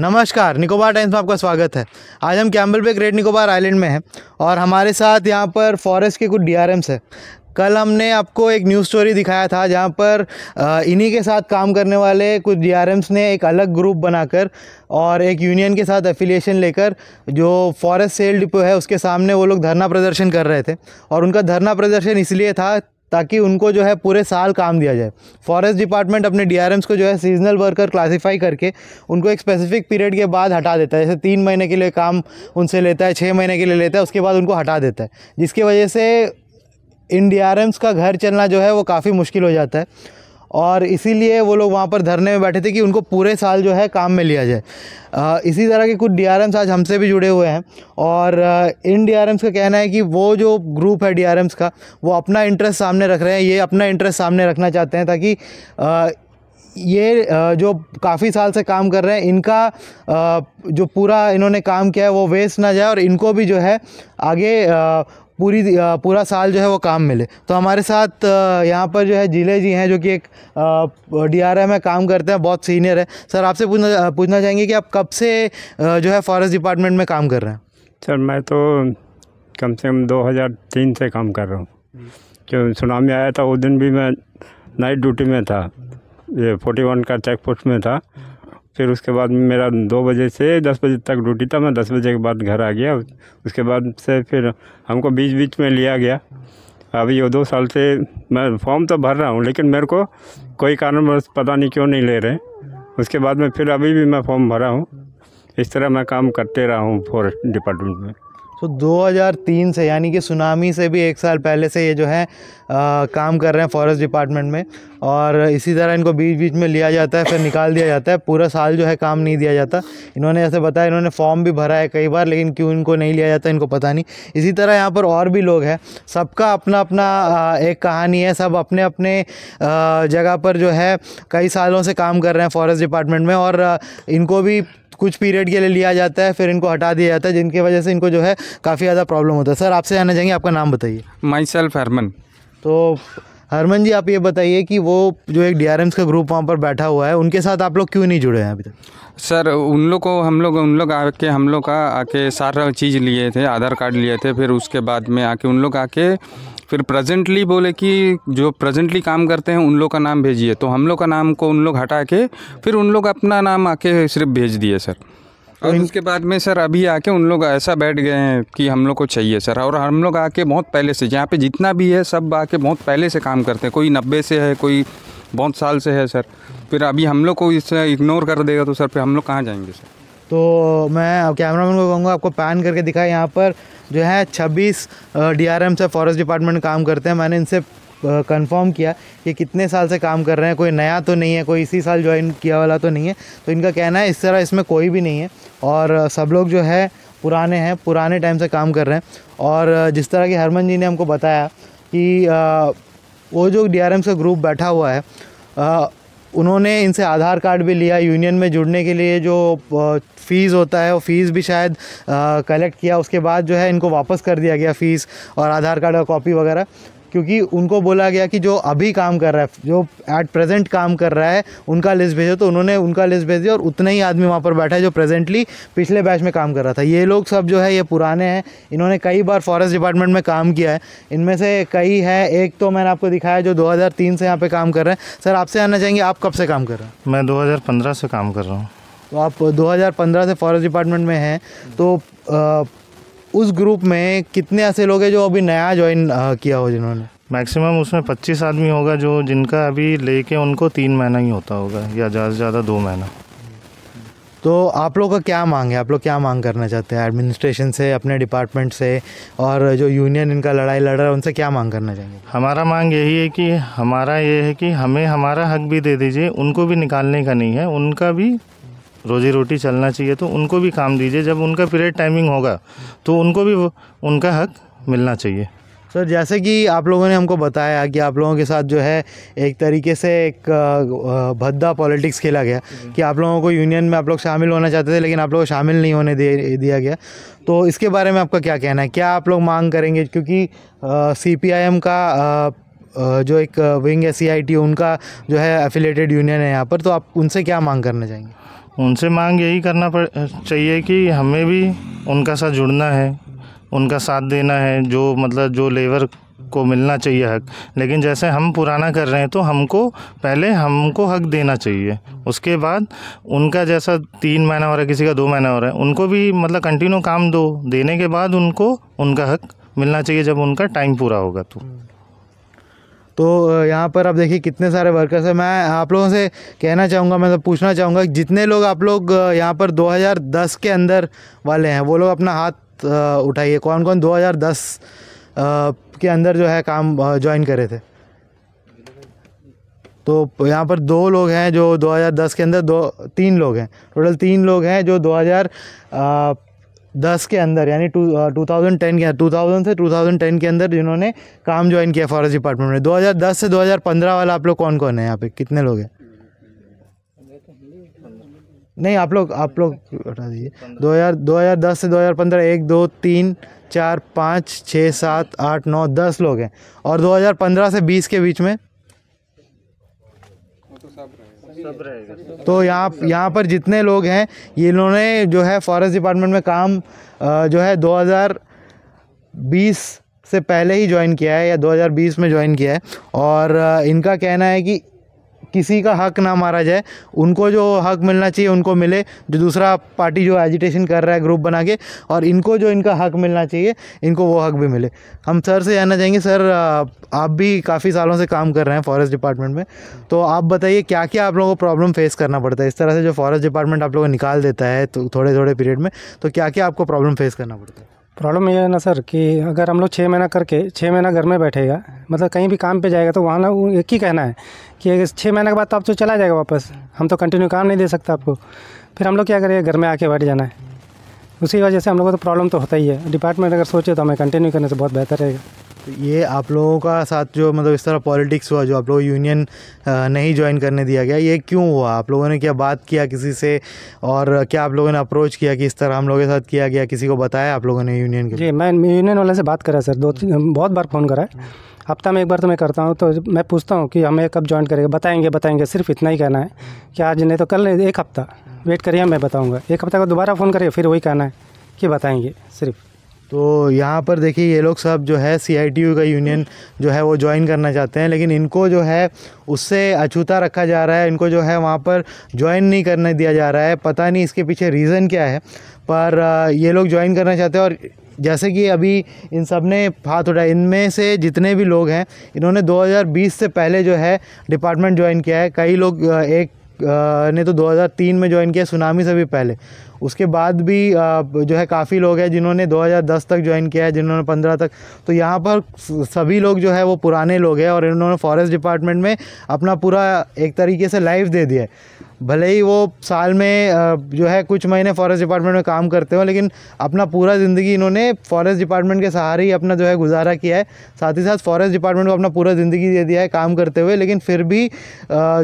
नमस्कार निकोबार टाइम्स में आपका स्वागत है आज हम कैम्बल पे ग्रेट निकोबार आइलैंड में हैं और हमारे साथ यहाँ पर फॉरेस्ट के कुछ डीआरएम्स हैं कल हमने आपको एक न्यूज़ स्टोरी दिखाया था जहाँ पर इन्हीं के साथ काम करने वाले कुछ डीआरएम्स ने एक अलग ग्रुप बनाकर और एक यूनियन के साथ एफिलिएशन लेकर जो फॉरेस्ट सेल डिपो है उसके सामने वो लोग धरना प्रदर्शन कर रहे थे और उनका धरना प्रदर्शन इसलिए था ताकि उनको जो है पूरे साल काम दिया जाए फॉरेस्ट डिपार्टमेंट अपने डी को जो है सीजनल वर्कर क्लासीफाई करके उनको एक स्पेसिफिक पीरियड के बाद हटा देता है जैसे तीन महीने के लिए काम उनसे लेता है छः महीने के लिए लेता है उसके बाद उनको हटा देता है जिसकी वजह से इन डी का घर चलना जो है वो काफ़ी मुश्किल हो जाता है और इसीलिए वो लोग वहाँ पर धरने में बैठे थे कि उनको पूरे साल जो है काम में लिया जाए इसी तरह के कुछ डी आज हमसे भी जुड़े हुए हैं और इन डी का कहना है कि वो जो ग्रुप है डी का वो अपना इंटरेस्ट सामने रख रहे हैं ये अपना इंटरेस्ट सामने रखना चाहते हैं ताकि ये जो काफ़ी साल से काम कर रहे हैं इनका जो पूरा इन्होंने काम किया है वो वेस्ट ना जाए और इनको भी जो है आगे पूरी पूरा साल जो है वो काम मिले तो हमारे साथ यहाँ पर जो है जिले जी हैं जो कि एक डीआरएम में काम करते हैं बहुत सीनियर है सर आपसे पूछना पूछना चाहेंगे कि आप कब से जो है फॉरेस्ट डिपार्टमेंट में काम कर रहे हैं सर मैं तो कम से कम 2003 से काम कर रहा हूँ क्यों सुनामी आया था उस दिन भी मैं नाइट ड्यूटी में था ये वन का चेक पोस्ट में था फिर उसके बाद मेरा दो बजे से दस बजे तक ड्यूटी था मैं दस बजे के बाद घर आ गया उसके बाद से फिर हमको बीच बीच में लिया गया अभी वो दो साल से मैं फॉर्म तो भर रहा हूँ लेकिन मेरे को कोई कारण पता नहीं क्यों नहीं ले रहे उसके बाद में फिर अभी भी मैं फॉर्म भरा हूँ इस तरह मैं काम करते रहा हूँ फॉरेस्ट डिपार्टमेंट में तो 2003 से यानी कि सुनामी से भी एक साल पहले से ये जो है आ, काम कर रहे हैं फॉरेस्ट डिपार्टमेंट में और इसी तरह इनको बीच बीच में लिया जाता है फिर निकाल दिया जाता है पूरा साल जो है काम नहीं दिया जाता इन्होंने जैसे बताया इन्होंने फॉर्म भी भरा है कई बार लेकिन क्यों इनको नहीं लिया जाता इनको पता नहीं इसी तरह यहाँ पर और भी लोग हैं सबका अपना अपना एक कहानी है सब अपने अपने जगह पर जो है कई सालों से काम कर रहे हैं फॉरेस्ट डिपार्टमेंट में और इनको भी कुछ पीरियड के लिए लिया जाता है फिर इनको हटा दिया जाता है जिनकी वजह से इनको जो है काफ़ी ज़्यादा प्रॉब्लम होता है सर आपसे जाना चाहेंगे आपका नाम बताइए माई सेल्फ हरमन तो हरमन जी आप ये बताइए कि वो जो एक डी का ग्रुप वहाँ पर बैठा हुआ है उनके साथ आप लोग क्यों नहीं जुड़े हैं अभी तक सर उन लोग को हम लोग उन लोग आके हम लोग का आके सारा चीज़ लिए थे आधार कार्ड लिए थे फिर उसके बाद में आके उन लोग आके फिर प्रेजेंटली बोले कि जो प्रेजेंटली काम करते हैं उन लोग का नाम भेजिए तो हम लोग का नाम को उन लोग हटा के फिर उन लोग अपना नाम आके सिर्फ भेज दिए सर तो और उसके बाद में सर अभी आके उन लोग ऐसा बैठ गए हैं कि हम लोग को चाहिए सर और हम लोग आके बहुत पहले से यहाँ पे जितना भी है सब आके बहुत पहले से काम करते हैं कोई नब्बे से है कोई बहुत साल से है सर फिर अभी हम लोग को इसे इग्नोर कर देगा तो सर फिर हम लोग कहाँ जाएंगे सर तो मैं कैमरा मैन को कहूँगा आपको पैन करके दिखा यहाँ पर जो है छब्बीस डी आर एम से फॉरेस्ट डिपार्टमेंट काम करते हैं मैंने इनसे कंफर्म किया कि कितने साल से काम कर रहे हैं कोई नया तो नहीं है कोई इसी साल ज्वाइन किया वाला तो नहीं है तो इनका कहना है इस तरह इसमें कोई भी नहीं है और सब लोग जो है पुराने हैं पुराने टाइम से काम कर रहे हैं और जिस तरह की हरमन जी ने हमको बताया कि वो जो डी आर एम से ग्रुप बैठा हुआ है उन्होंने इनसे आधार कार्ड भी लिया यूनियन में जुड़ने के लिए जो फ़ीस होता है वो फ़ीस भी शायद कलेक्ट किया उसके बाद जो है इनको वापस कर दिया गया फ़ीस और आधार कार्ड और कॉपी वगैरह क्योंकि उनको बोला गया कि जो अभी काम कर रहा है जो एट प्रेजेंट काम कर रहा है उनका लिस्ट भेजो तो उन्होंने उनका लिस्ट भेज दिया और उतने ही आदमी वहाँ पर बैठा है जो प्रेजेंटली पिछले बैच में काम कर रहा था ये लोग सब जो है ये पुराने हैं इन्होंने कई बार फॉरेस्ट डिपार्टमेंट में काम किया है इनमें से कई है एक तो मैंने आपको दिखाया जो दो से यहाँ पर काम कर रहे हैं सर आपसे आना चाहेंगे आप कब से काम कर रहे हैं मैं दो से काम कर रहा हूँ तो आप 2015 से फॉरेस्ट डिपार्टमेंट में हैं तो आ, उस ग्रुप में कितने ऐसे लोग हैं जो अभी नया ज्वाइन किया हो जिन्होंने मैक्सिमम उसमें पच्चीस आदमी होगा जो जिनका अभी लेके उनको तीन महीना ही होता होगा या ज़्यादा से ज़्यादा दो महीना तो आप लोग का क्या मांग है आप लोग क्या मांग करना चाहते हैं एडमिनिस्ट्रेशन से अपने डिपार्टमेंट से और जो यूनियन इनका लड़ाई लड़ रहा है उनसे क्या मांग करना चाहेंगे हमारा मांग यही है कि हमारा ये है कि हमें हमारा हक भी दे दीजिए उनको भी निकालने का नहीं है उनका भी रोजी रोटी चलना चाहिए तो उनको भी काम दीजिए जब उनका पीरियड टाइमिंग होगा तो उनको भी उनका हक मिलना चाहिए सर जैसे कि आप लोगों ने हमको बताया कि आप लोगों के साथ जो है एक तरीके से एक भद्दा पॉलिटिक्स खेला गया कि आप लोगों को यूनियन में आप लोग शामिल होना चाहते थे लेकिन आप लोगों को शामिल नहीं होने दे दिया गया तो इसके बारे में आपका क्या कहना है क्या आप लोग मांग करेंगे क्योंकि सी पी आई एम का जो एक विंग e है सी उनका जो है एफिलेटेड यूनियन है यहाँ पर तो आप उनसे क्या मांग करना चाहेंगे उनसे मांग यही करना पड़ चाहिए कि हमें भी उनका साथ जुड़ना है उनका साथ देना है जो मतलब जो लेबर को मिलना चाहिए हक लेकिन जैसे हम पुराना कर रहे हैं तो हमको पहले हमको हक देना चाहिए उसके बाद उनका जैसा तीन महीना हो रहा है किसी का दो महीना हो रहा है उनको भी मतलब कंटिन्यू काम दो देने के बाद उनको उनका हक मिलना चाहिए जब उनका टाइम पूरा होगा तो तो यहाँ पर आप देखिए कितने सारे वर्कर्स हैं मैं आप लोगों से कहना चाहूँगा तो पूछना चाहूँगा जितने लोग आप लोग यहाँ पर 2010 के अंदर वाले हैं वो लोग अपना हाथ उठाइए कौन कौन 2010 के अंदर जो है काम ज्वाइन करे थे तो यहाँ पर दो लोग हैं जो 2010 के अंदर दो तीन लोग हैं टोटल तीन लोग हैं जो दो दस के अंदर यानी टू टू थाउजेंड टेन के टू थाउजेंड से टू थाउजेंड टेन के अंदर जिन्होंने काम ज्वाइन किया फॉरेस्ट डिपार्टमेंट में दो हज़ार दस से दो हज़ार पंद्रह वाला आप लोग कौन कौन है यहाँ पे कितने लोग हैं नहीं आप लोग आप लोग हटा दीजिए दो हज़ार दो हज़ार दस से दो हज़ार पंद्रह एक दो तीन चार पाँच छः सात आठ नौ दस लोग हैं और दो हज़ार पंद्रह से बीस के बीच में तो यहाँ यहाँ पर जितने लोग हैं इन्होंने जो है फॉरेस्ट डिपार्टमेंट में काम जो है 2020 से पहले ही ज्वाइन किया है या 2020 में ज्वाइन किया है और इनका कहना है कि किसी का हक ना मारा जाए उनको जो हक मिलना चाहिए उनको मिले जो दूसरा पार्टी जो एजिटेशन कर रहा है ग्रुप बना के और इनको जो इनका हक मिलना चाहिए इनको वो हक भी मिले हम सर से जानना चाहेंगे सर आप भी काफ़ी सालों से काम कर रहे हैं फॉरेस्ट डिपार्टमेंट में तो आप बताइए क्या क्या आप लोगों को प्रॉब्लम फेस करना पड़ता है इस तरह से जो फॉरेस्ट डिपार्टमेंट आप लोगों को निकाल देता है तो थोड़े थोड़े पीरियड में तो क्या क्या आपको प्रॉब्लम फेस करना पड़ता है प्रॉब्लम ये है ना सर कि अगर हम लोग छः महीना करके छः महीना घर में बैठेगा मतलब कहीं भी काम पे जाएगा तो वहाँ ना एक ही कहना है कि छः महीने के बाद तो आप तो चला जाएगा वापस हम तो कंटिन्यू काम नहीं दे सकता आपको फिर हम लोग क्या करेंगे घर में आके बैठ जाना है उसी वजह से हम लोगों को तो प्रॉब्लम तो होता ही है डिपार्टमेंट अगर सोचे तो हमें कंटिन्यू करने से बहुत बेहतर रहेगा तो ये आप लोगों का साथ जो मतलब इस तरह पॉलिटिक्स हुआ जो आप लोग यूनियन नहीं ज्वाइन करने दिया गया ये क्यों हुआ आप लोगों ने क्या बात किया किसी से और क्या आप लोगों ने अप्रोच किया कि इस तरह हम लोगों के साथ किया गया किसी को बताया आप लोगों ने यूनियन के जी मैं यूनियन वाले से बात करा सर दो बहुत बार फ़ोन करा है हफ्ता में एक बार तो मैं करता हूँ तो मैं पूछता हूँ कि हमें कब ज्वाइन करेंगे बताएंगे बताएंगे सिर्फ इतना ही कहना है कि आज नहीं तो कल एक हफ्ता वेट करिए मैं बताऊँगा एक हफ्ता का दोबारा फ़ोन करिए फिर वही कहना है कि बताएंगे सिर्फ तो यहाँ पर देखिए ये लोग सब जो है सी का यूनियन जो है वो ज्वाइन करना चाहते हैं लेकिन इनको जो है उससे अछूता रखा जा रहा है इनको जो है वहाँ पर ज्वाइन नहीं करने दिया जा रहा है पता नहीं इसके पीछे रीज़न क्या है पर ये लोग ज्वाइन करना चाहते हैं और जैसे कि अभी इन सब ने हाथ उठाया इनमें से जितने भी लोग हैं इन्होंने 2020 से पहले जो है डिपार्टमेंट ज्वाइन किया है कई लोग एक ने तो 2003 में ज्वाइन किया सुनामी से भी पहले उसके बाद भी जो है काफ़ी लोग हैं जिन्होंने 2010 तक ज्वाइन किया है जिन्होंने 15 तक तो यहाँ पर सभी लोग जो है वो पुराने लोग हैं और इन्होंने फॉरेस्ट डिपार्टमेंट में अपना पूरा एक तरीके से लाइफ दे दिया है भले ही वो साल में जो है कुछ महीने फॉरेस्ट डिपार्टमेंट में काम करते हो लेकिन अपना पूरा ज़िंदगी इन्होंने फॉरेस्ट डिपार्टमेंट के सहारे ही अपना जो है गुजारा किया है साथ ही साथ फॉरेस्ट डिपार्टमेंट को अपना पूरा ज़िंदगी दे दिया है काम करते हुए लेकिन फिर भी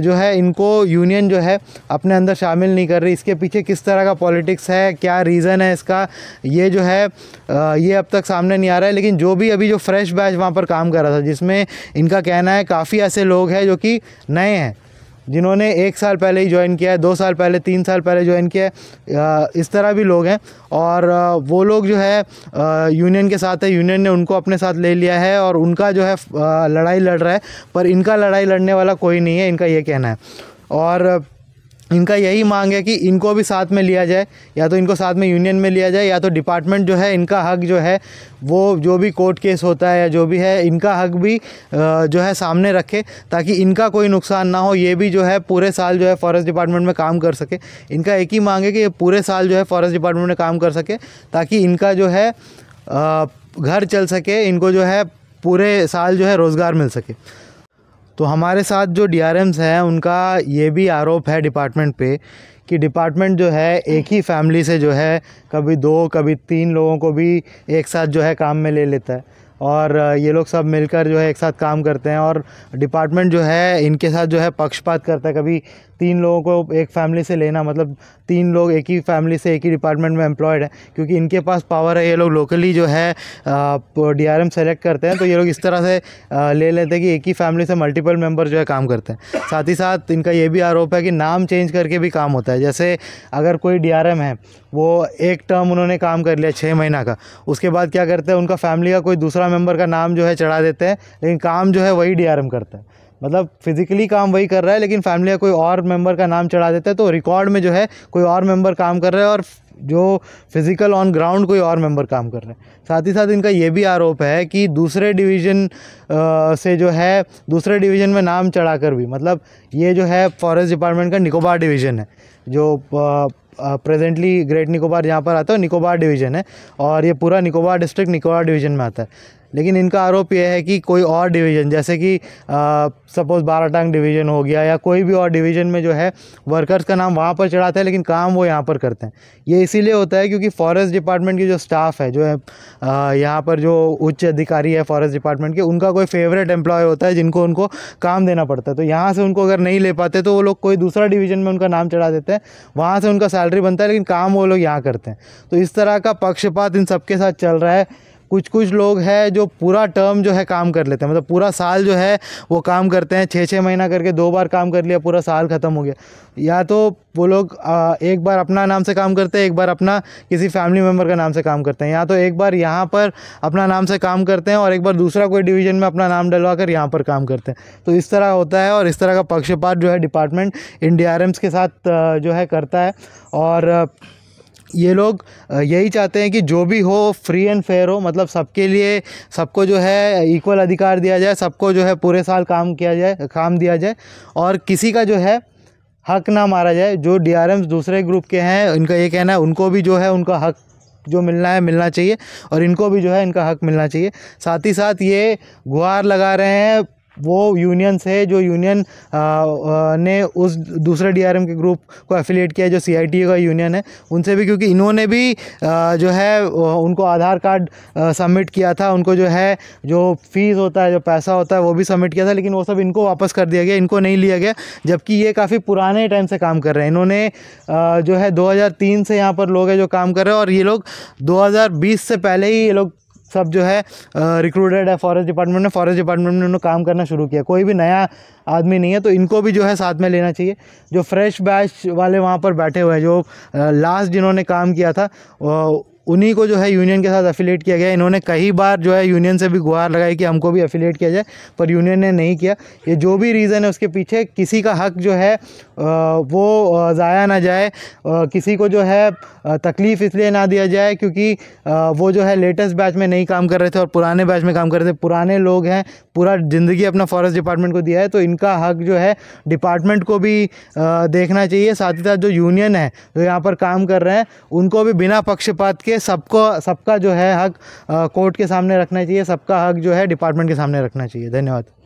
जो है इनको यूनियन जो है अपने अंदर शामिल नहीं कर रही इसके पीछे किस तरह का पॉलिटिक्स है क्या रीज़न है इसका ये जो है ये अब तक सामने नहीं आ रहा है लेकिन जो भी अभी जो फ्रेश बैच वहाँ पर काम कर रहा था जिसमें इनका कहना है काफ़ी ऐसे लोग हैं जो कि नए हैं जिन्होंने एक साल पहले ही ज्वाइन किया है दो साल पहले तीन साल पहले ज्वाइन किया है इस तरह भी लोग हैं और वो लोग जो है यूनियन के साथ है यूनियन ने उनको अपने साथ ले लिया है और उनका जो है लड़ाई लड़ रहा है पर इनका लड़ाई लड़ने वाला कोई नहीं है इनका ये कहना है और इनका यही मांग है कि इनको भी साथ में लिया जाए या तो इनको साथ में यूनियन में लिया जाए या तो डिपार्टमेंट जो है इनका हक जो है वो जो भी कोर्ट केस होता है या जो भी है इनका हक भी जो है सामने रखे ताकि इनका कोई नुकसान ना हो ये भी जो है पूरे साल जो है फॉरेस्ट डिपार्टमेंट में काम कर सके इनका एक ही मांग है कि ये पूरे साल जो है फॉरेस्ट डिपार्टमेंट में काम कर सके ताकि इनका जो है घर चल सके इनको जो है पूरे साल जो है रोज़गार मिल सके तो हमारे साथ जो डी हैं उनका ये भी आरोप है डिपार्टमेंट पे कि डिपार्टमेंट जो है एक ही फैमिली से जो है कभी दो कभी तीन लोगों को भी एक साथ जो है काम में ले लेता है और ये लोग सब मिलकर जो है एक साथ काम करते हैं और डिपार्टमेंट जो है इनके साथ जो है पक्षपात करता है कभी तीन लोगों को एक फैमिली से लेना मतलब तीन लोग एक ही फैमिली से एक ही डिपार्टमेंट में एम्प्लॉयड है क्योंकि इनके पास पावर है ये लोग लोकली जो है डी आर एम सेलेक्ट करते हैं तो ये लोग इस तरह से ले लेते हैं कि एक ही फैमिली से मल्टीपल मेम्बर जो है काम करते हैं साथ ही साथ इनका ये भी आरोप है कि नाम चेंज करके भी काम होता है जैसे अगर कोई डी है वो एक टर्म उन्होंने काम कर लिया छः महीना का उसके बाद क्या करते हैं उनका फैमिली का कोई दूसरा मेम्बर का नाम जो है चढ़ा देते हैं लेकिन काम जो है वही डी करता है मतलब फिजिकली काम वही कर रहा है लेकिन फैमिली का कोई और मेंबर का नाम चढ़ा देता है तो रिकॉर्ड में जो है कोई और मेंबर काम कर रहा है और जो फिज़िकल ऑन ग्राउंड कोई और मेंबर काम कर रहे हैं साथ ही साथ इनका ये भी आरोप है कि दूसरे डिवीज़न से जो है दूसरे डिवीज़न में नाम चढ़ाकर भी मतलब ये जो है फॉरेस्ट डिपार्टमेंट का निकोबार डिवीज़न है जो प्रेजेंटली ग्रेट निकोबार यहाँ पर आता है निकोबार डिवीज़न है और ये पूरा निकोबार डिस्ट्रिक्ट निकोबार डिवीज़न में आता है लेकिन इनका आरोप यह है कि कोई और डिवीज़न जैसे कि सपोज़ बाराटांग डिवीज़न हो गया या कोई भी और डिवीज़न में जो है वर्कर्स का नाम वहाँ पर चढ़ाते हैं लेकिन काम वो यहाँ पर करते हैं ये इसीलिए होता है क्योंकि फॉरेस्ट डिपार्टमेंट की जो स्टाफ है जो है यहाँ पर जो उच्च अधिकारी है फॉरेस्ट डिपार्टमेंट के उनका कोई फेवरेट एम्प्लॉय होता है जिनको उनको काम देना पड़ता है तो यहाँ से उनको अगर नहीं ले पाते तो वो लोग कोई दूसरा डिवीज़न में उनका नाम चढ़ा देते हैं वहाँ से उनका सैलरी बनता है लेकिन काम वो लोग यहाँ करते हैं तो इस तरह का पक्षपात इन सबके साथ चल रहा है कुछ कुछ लोग हैं जो पूरा टर्म जो है काम कर लेते हैं मतलब पूरा साल जो है वो काम करते हैं छः छः महीना करके दो बार काम कर लिया पूरा साल ख़त्म हो गया या तो वो लोग एक बार अपना नाम से काम करते हैं एक बार अपना किसी फैमिली मेम्बर का नाम से काम करते हैं या तो एक बार यहाँ पर अपना नाम से काम करते हैं और एक बार दूसरा कोई डिवीज़न में अपना नाम डलवा कर यहाँ पर काम करते हैं तो इस तरह होता है और इस तरह का पक्षपात जो है डिपार्टमेंट इन के साथ जो है करता है और ये लोग यही चाहते हैं कि जो भी हो फ्री एंड फेयर हो मतलब सबके लिए सबको जो है इक्वल अधिकार दिया जाए सबको जो है पूरे साल काम किया जाए काम दिया जाए और किसी का जो है हक ना मारा जाए जो डी दूसरे ग्रुप के हैं इनका ये कहना है उनको भी जो है उनका हक जो मिलना है मिलना चाहिए और इनको भी जो है इनका हक मिलना चाहिए साथ ही साथ ये गुहार लगा रहे हैं वो यूनियंस है जो यूनियन ने उस दूसरे डीआरएम के ग्रुप को एफिलिएट किया जो सीआईटी का यूनियन है उनसे भी क्योंकि इन्होंने भी जो है उनको आधार कार्ड सबमिट किया था उनको जो है जो फीस होता है जो पैसा होता है वो भी सबमिट किया था लेकिन वो सब इनको वापस कर दिया गया इनको नहीं लिया गया जबकि ये काफ़ी पुराने टाइम से काम कर रहे हैं इन्होंने जो है दो से यहाँ पर लोग हैं जो काम कर रहे हैं और ये लोग दो से पहले ही ये लोग सब जो है रिक्रूटेड है फॉरेस्ट डिपार्टमेंट में फॉरेस्ट डिपार्टमेंट में उन्होंने काम करना शुरू किया कोई भी नया आदमी नहीं है तो इनको भी जो है साथ में लेना चाहिए जो फ्रेश बैच वाले वहाँ पर बैठे हुए हैं जो लास्ट जिन्होंने काम किया था उन्हीं को जो है यूनियन के साथ अफिलेट किया गया इन्होंने कई बार जो है यूनियन से भी गुहार लगाई कि हमको भी अफिलेट किया जाए पर यूनियन ने नहीं किया ये जो भी रीज़न है उसके पीछे किसी का हक जो है वो ज़ाया ना जाए किसी को जो है तकलीफ़ इसलिए ना दिया जाए क्योंकि वो जो है लेटेस्ट बैच में नहीं काम कर रहे थे और पुराने बैच में काम कर रहे थे पुराने लोग हैं पूरा ज़िंदगी अपना फॉरेस्ट डिपार्टमेंट को दिया है तो इनका हक जो है डिपार्टमेंट को भी देखना चाहिए साथ ही साथ जो यूनियन है जो यहाँ पर काम कर रहे हैं उनको भी बिना पक्षपात के सबको सबका जो है हक कोर्ट के सामने रखना चाहिए सबका हक जो है डिपार्टमेंट के सामने रखना चाहिए धन्यवाद